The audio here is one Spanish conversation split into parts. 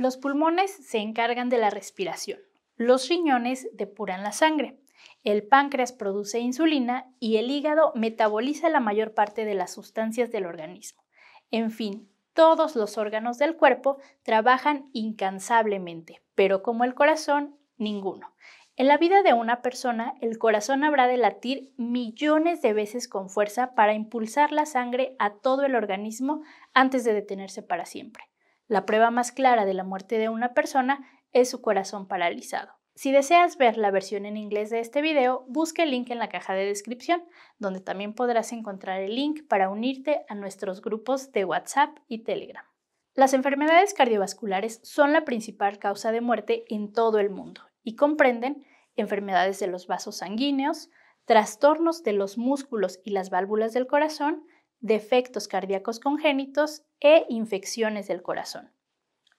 Los pulmones se encargan de la respiración, los riñones depuran la sangre, el páncreas produce insulina y el hígado metaboliza la mayor parte de las sustancias del organismo. En fin, todos los órganos del cuerpo trabajan incansablemente, pero como el corazón, ninguno. En la vida de una persona, el corazón habrá de latir millones de veces con fuerza para impulsar la sangre a todo el organismo antes de detenerse para siempre. La prueba más clara de la muerte de una persona es su corazón paralizado. Si deseas ver la versión en inglés de este video, busca el link en la caja de descripción, donde también podrás encontrar el link para unirte a nuestros grupos de WhatsApp y Telegram. Las enfermedades cardiovasculares son la principal causa de muerte en todo el mundo y comprenden enfermedades de los vasos sanguíneos, trastornos de los músculos y las válvulas del corazón, defectos cardíacos congénitos e infecciones del corazón.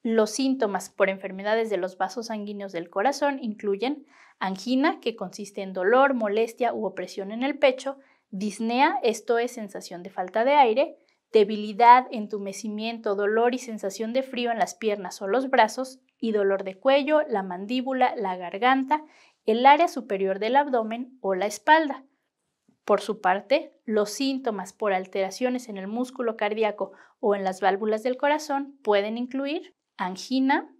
Los síntomas por enfermedades de los vasos sanguíneos del corazón incluyen angina, que consiste en dolor, molestia u opresión en el pecho, disnea, esto es sensación de falta de aire, debilidad, entumecimiento, dolor y sensación de frío en las piernas o los brazos, y dolor de cuello, la mandíbula, la garganta, el área superior del abdomen o la espalda. Por su parte, los síntomas por alteraciones en el músculo cardíaco o en las válvulas del corazón pueden incluir angina,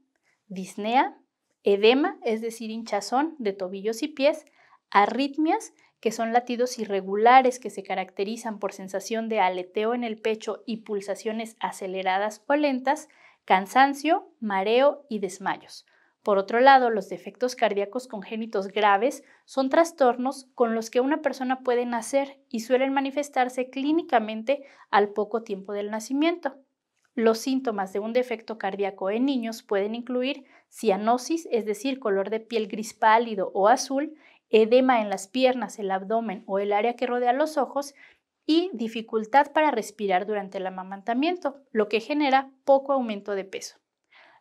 disnea, edema, es decir, hinchazón de tobillos y pies, arritmias, que son latidos irregulares que se caracterizan por sensación de aleteo en el pecho y pulsaciones aceleradas o lentas, cansancio, mareo y desmayos. Por otro lado, los defectos cardíacos congénitos graves son trastornos con los que una persona puede nacer y suelen manifestarse clínicamente al poco tiempo del nacimiento. Los síntomas de un defecto cardíaco en niños pueden incluir cianosis, es decir, color de piel gris pálido o azul, edema en las piernas, el abdomen o el área que rodea los ojos y dificultad para respirar durante el amamantamiento, lo que genera poco aumento de peso.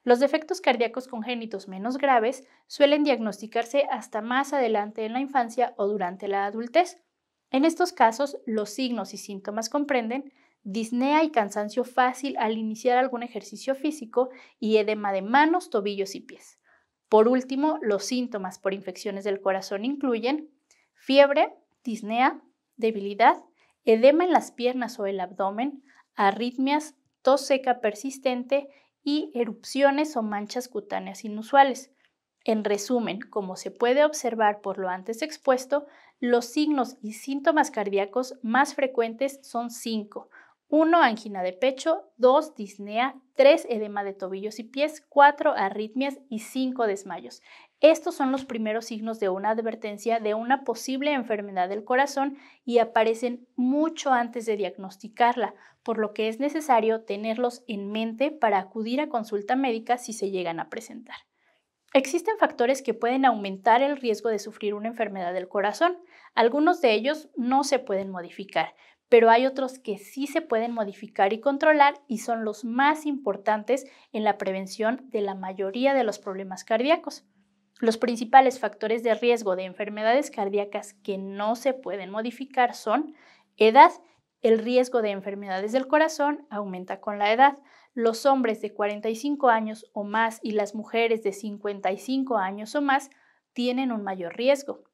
Los defectos cardíacos congénitos menos graves suelen diagnosticarse hasta más adelante en la infancia o durante la adultez. En estos casos, los signos y síntomas comprenden disnea y cansancio fácil al iniciar algún ejercicio físico y edema de manos, tobillos y pies. Por último, los síntomas por infecciones del corazón incluyen fiebre, disnea, debilidad, edema en las piernas o el abdomen, arritmias, tos seca persistente y erupciones o manchas cutáneas inusuales. En resumen, como se puede observar por lo antes expuesto, los signos y síntomas cardíacos más frecuentes son cinco. 1. Angina de pecho, 2. Disnea, 3. Edema de tobillos y pies, 4. Arritmias y 5. Desmayos. Estos son los primeros signos de una advertencia de una posible enfermedad del corazón y aparecen mucho antes de diagnosticarla, por lo que es necesario tenerlos en mente para acudir a consulta médica si se llegan a presentar. Existen factores que pueden aumentar el riesgo de sufrir una enfermedad del corazón. Algunos de ellos no se pueden modificar, pero hay otros que sí se pueden modificar y controlar y son los más importantes en la prevención de la mayoría de los problemas cardíacos. Los principales factores de riesgo de enfermedades cardíacas que no se pueden modificar son edad. El riesgo de enfermedades del corazón aumenta con la edad. Los hombres de 45 años o más y las mujeres de 55 años o más tienen un mayor riesgo.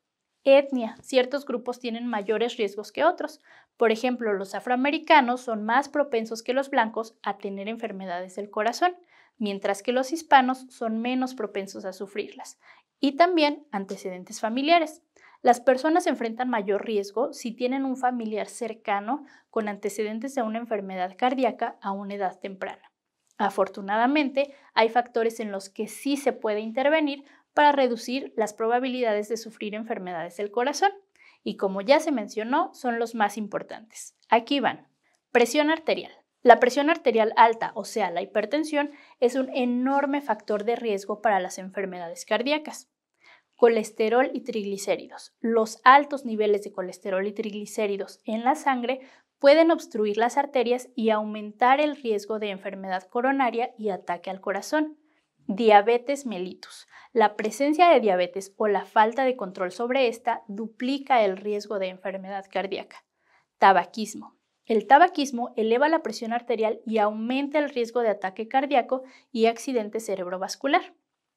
Etnia. Ciertos grupos tienen mayores riesgos que otros. Por ejemplo, los afroamericanos son más propensos que los blancos a tener enfermedades del corazón mientras que los hispanos son menos propensos a sufrirlas. Y también antecedentes familiares. Las personas enfrentan mayor riesgo si tienen un familiar cercano con antecedentes de una enfermedad cardíaca a una edad temprana. Afortunadamente, hay factores en los que sí se puede intervenir para reducir las probabilidades de sufrir enfermedades del corazón. Y como ya se mencionó, son los más importantes. Aquí van. Presión arterial. La presión arterial alta, o sea, la hipertensión, es un enorme factor de riesgo para las enfermedades cardíacas. Colesterol y triglicéridos. Los altos niveles de colesterol y triglicéridos en la sangre pueden obstruir las arterias y aumentar el riesgo de enfermedad coronaria y ataque al corazón. Diabetes mellitus. La presencia de diabetes o la falta de control sobre esta duplica el riesgo de enfermedad cardíaca. Tabaquismo. El tabaquismo eleva la presión arterial y aumenta el riesgo de ataque cardíaco y accidente cerebrovascular.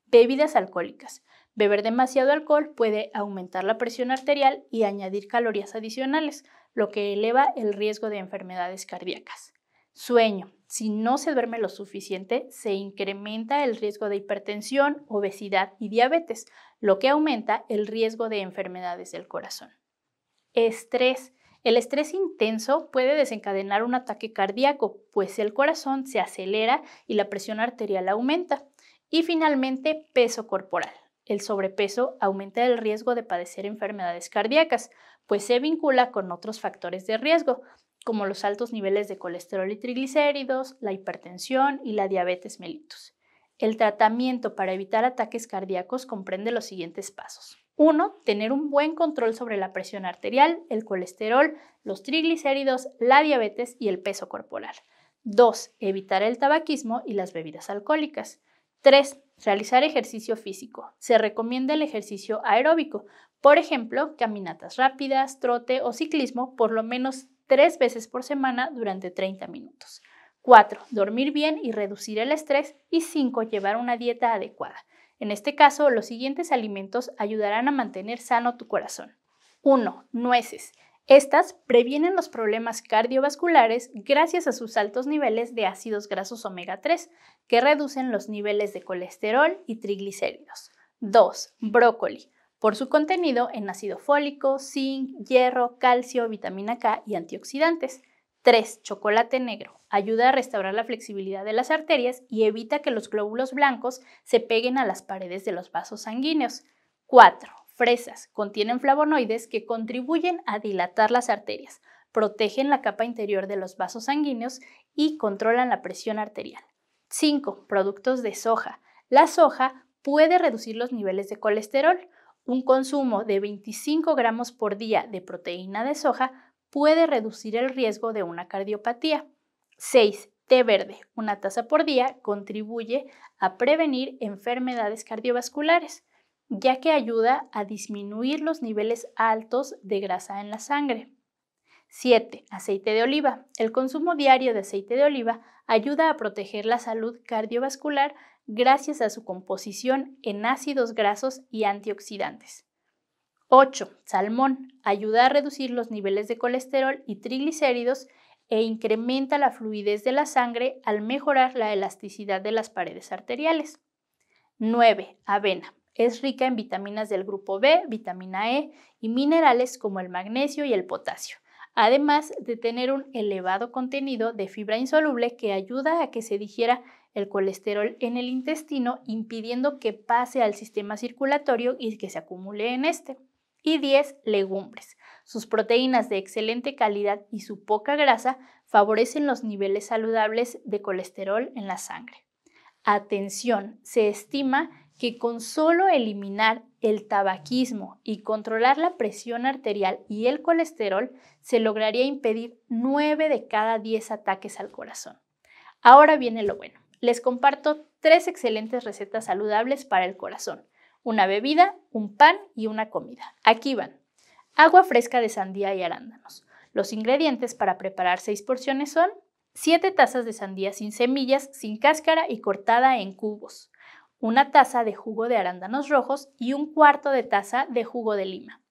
Bebidas alcohólicas. Beber demasiado alcohol puede aumentar la presión arterial y añadir calorías adicionales, lo que eleva el riesgo de enfermedades cardíacas. Sueño. Si no se duerme lo suficiente, se incrementa el riesgo de hipertensión, obesidad y diabetes, lo que aumenta el riesgo de enfermedades del corazón. Estrés. El estrés intenso puede desencadenar un ataque cardíaco, pues el corazón se acelera y la presión arterial aumenta. Y finalmente, peso corporal. El sobrepeso aumenta el riesgo de padecer enfermedades cardíacas, pues se vincula con otros factores de riesgo, como los altos niveles de colesterol y triglicéridos, la hipertensión y la diabetes mellitus. El tratamiento para evitar ataques cardíacos comprende los siguientes pasos. 1. tener un buen control sobre la presión arterial, el colesterol, los triglicéridos, la diabetes y el peso corporal. 2. Evitar el tabaquismo y las bebidas alcohólicas. 3. Realizar ejercicio físico. Se recomienda el ejercicio aeróbico, por ejemplo, caminatas rápidas, trote o ciclismo por lo menos tres veces por semana durante 30 minutos. 4. Dormir bien y reducir el estrés. Y 5. Llevar una dieta adecuada. En este caso, los siguientes alimentos ayudarán a mantener sano tu corazón. 1. Nueces. Estas previenen los problemas cardiovasculares gracias a sus altos niveles de ácidos grasos omega 3, que reducen los niveles de colesterol y triglicéridos. 2. Brócoli. Por su contenido en ácido fólico, zinc, hierro, calcio, vitamina K y antioxidantes. 3. Chocolate negro. Ayuda a restaurar la flexibilidad de las arterias y evita que los glóbulos blancos se peguen a las paredes de los vasos sanguíneos. 4. Fresas. Contienen flavonoides que contribuyen a dilatar las arterias, protegen la capa interior de los vasos sanguíneos y controlan la presión arterial. 5. Productos de soja. La soja puede reducir los niveles de colesterol. Un consumo de 25 gramos por día de proteína de soja puede reducir el riesgo de una cardiopatía. 6. Té verde, una taza por día, contribuye a prevenir enfermedades cardiovasculares, ya que ayuda a disminuir los niveles altos de grasa en la sangre. 7. Aceite de oliva. El consumo diario de aceite de oliva ayuda a proteger la salud cardiovascular gracias a su composición en ácidos grasos y antioxidantes. 8. Salmón. Ayuda a reducir los niveles de colesterol y triglicéridos e incrementa la fluidez de la sangre al mejorar la elasticidad de las paredes arteriales. 9. Avena. Es rica en vitaminas del grupo B, vitamina E y minerales como el magnesio y el potasio, además de tener un elevado contenido de fibra insoluble que ayuda a que se digiera el colesterol en el intestino, impidiendo que pase al sistema circulatorio y que se acumule en este y 10 legumbres. Sus proteínas de excelente calidad y su poca grasa favorecen los niveles saludables de colesterol en la sangre. Atención, se estima que con solo eliminar el tabaquismo y controlar la presión arterial y el colesterol, se lograría impedir 9 de cada 10 ataques al corazón. Ahora viene lo bueno. Les comparto tres excelentes recetas saludables para el corazón una bebida, un pan y una comida. Aquí van. Agua fresca de sandía y arándanos. Los ingredientes para preparar seis porciones son 7 tazas de sandía sin semillas, sin cáscara y cortada en cubos, una taza de jugo de arándanos rojos y un cuarto de taza de jugo de lima.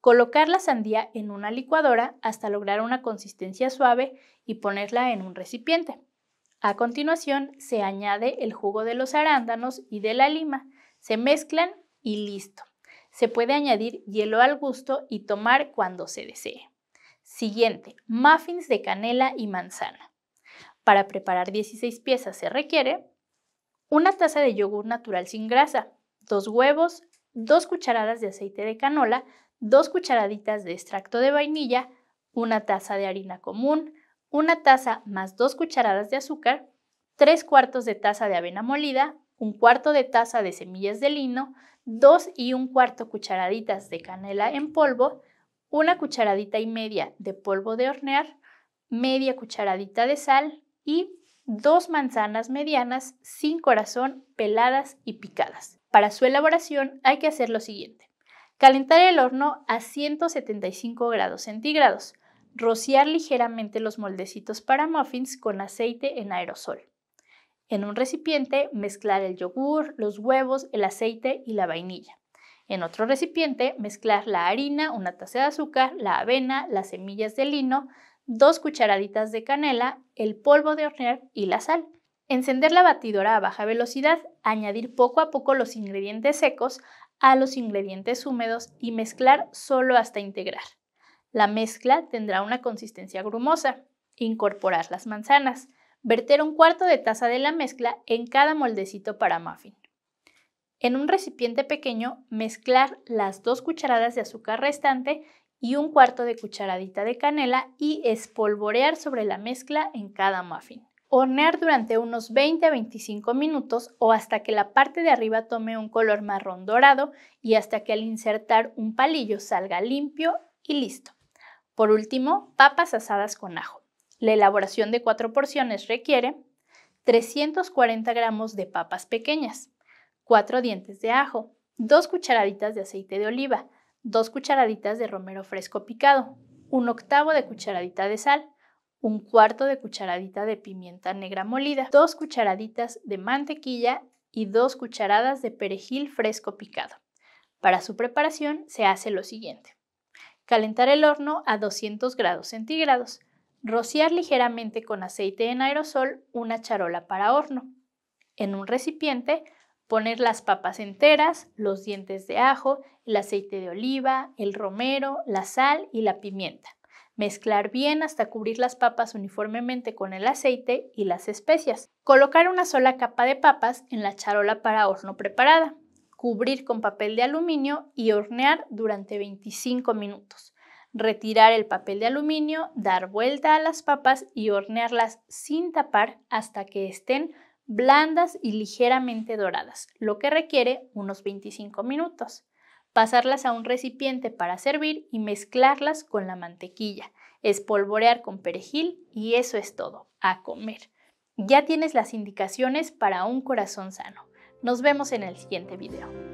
Colocar la sandía en una licuadora hasta lograr una consistencia suave y ponerla en un recipiente. A continuación se añade el jugo de los arándanos y de la lima se mezclan y listo. Se puede añadir hielo al gusto y tomar cuando se desee. Siguiente, muffins de canela y manzana. Para preparar 16 piezas se requiere una taza de yogur natural sin grasa, dos huevos, dos cucharadas de aceite de canola, dos cucharaditas de extracto de vainilla, una taza de harina común, una taza más dos cucharadas de azúcar, tres cuartos de taza de avena molida, un cuarto de taza de semillas de lino, dos y un cuarto cucharaditas de canela en polvo, una cucharadita y media de polvo de hornear, media cucharadita de sal y dos manzanas medianas sin corazón peladas y picadas. Para su elaboración hay que hacer lo siguiente. Calentar el horno a 175 grados centígrados. Rociar ligeramente los moldecitos para muffins con aceite en aerosol. En un recipiente mezclar el yogur, los huevos, el aceite y la vainilla. En otro recipiente mezclar la harina, una taza de azúcar, la avena, las semillas de lino, dos cucharaditas de canela, el polvo de hornear y la sal. Encender la batidora a baja velocidad, añadir poco a poco los ingredientes secos a los ingredientes húmedos y mezclar solo hasta integrar. La mezcla tendrá una consistencia grumosa. Incorporar las manzanas. Verter un cuarto de taza de la mezcla en cada moldecito para muffin. En un recipiente pequeño, mezclar las dos cucharadas de azúcar restante y un cuarto de cucharadita de canela y espolvorear sobre la mezcla en cada muffin. Hornear durante unos 20 a 25 minutos o hasta que la parte de arriba tome un color marrón dorado y hasta que al insertar un palillo salga limpio y listo. Por último, papas asadas con ajo. La elaboración de cuatro porciones requiere 340 gramos de papas pequeñas, 4 dientes de ajo, 2 cucharaditas de aceite de oliva, 2 cucharaditas de romero fresco picado, un octavo de cucharadita de sal, un cuarto de cucharadita de pimienta negra molida, 2 cucharaditas de mantequilla y 2 cucharadas de perejil fresco picado. Para su preparación se hace lo siguiente. Calentar el horno a 200 grados centígrados Rociar ligeramente con aceite en aerosol una charola para horno. En un recipiente, poner las papas enteras, los dientes de ajo, el aceite de oliva, el romero, la sal y la pimienta. Mezclar bien hasta cubrir las papas uniformemente con el aceite y las especias. Colocar una sola capa de papas en la charola para horno preparada. Cubrir con papel de aluminio y hornear durante 25 minutos retirar el papel de aluminio, dar vuelta a las papas y hornearlas sin tapar hasta que estén blandas y ligeramente doradas, lo que requiere unos 25 minutos. Pasarlas a un recipiente para servir y mezclarlas con la mantequilla, espolvorear con perejil y eso es todo, a comer. Ya tienes las indicaciones para un corazón sano. Nos vemos en el siguiente video.